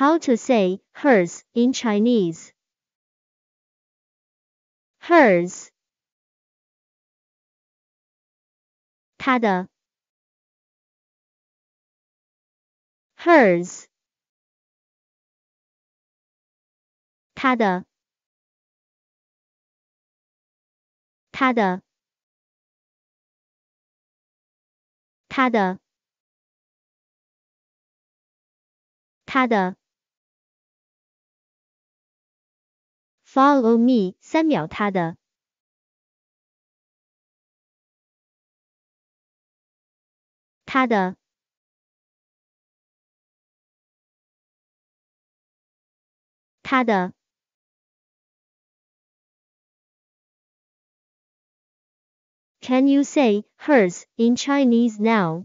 How to say hers in Chinese. Hers. 她的。Hers. 她的。她的。她的。他的。Follow me，三秒他的。他的。他的。Can you say hers in Chinese now?